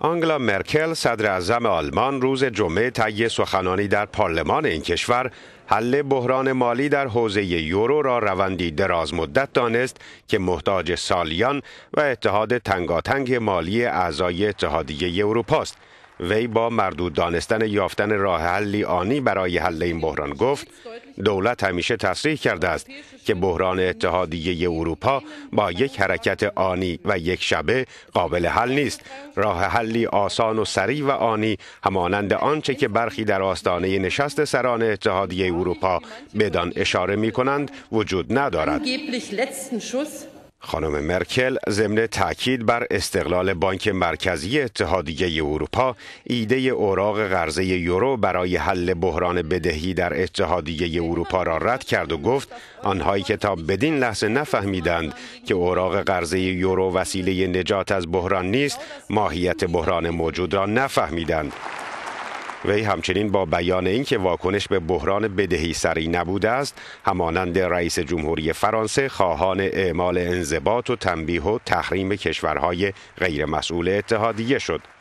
آنگلا مرکل صدر اعظم آلمان روز جمعه طی سخنانی در پارلمان این کشور حل بحران مالی در حوزه یورو را روندی دراز مدت دانست که محتاج سالیان و اتحاد تنگاتنگ مالی اعضای اتحادیه اروپا وی با مردود دانستن یافتن راه حلی آنی برای حل این بحران گفت دولت همیشه تصریح کرده است که بحران اتحادیه اروپا با یک حرکت آنی و یک شبه قابل حل نیست راه حلی آسان و سریع و آنی همانند آنچه که برخی در آستانه نشست سران اتحادیه اروپا بدان اشاره می کنند وجود ندارد خانم مرکل ضمن تاکید بر استقلال بانک مرکزی اتحادیه اروپا ایده اوراق قرضه یورو برای حل بحران بدهی در اتحادیه اروپا را رد کرد و گفت آنهایی که تا بدین لحظه نفهمیدند که اوراق قرضه یورو وسیله نجات از بحران نیست ماهیت بحران موجود را نفهمیدند وی همچنین با بیان اینکه واکنش به بحران بدهی سری نبوده است همانند رئیس جمهوری فرانسه خواهان اعمال انضباط و تنبیه و تحریم کشورهای غیرمسئول اتحادیه شد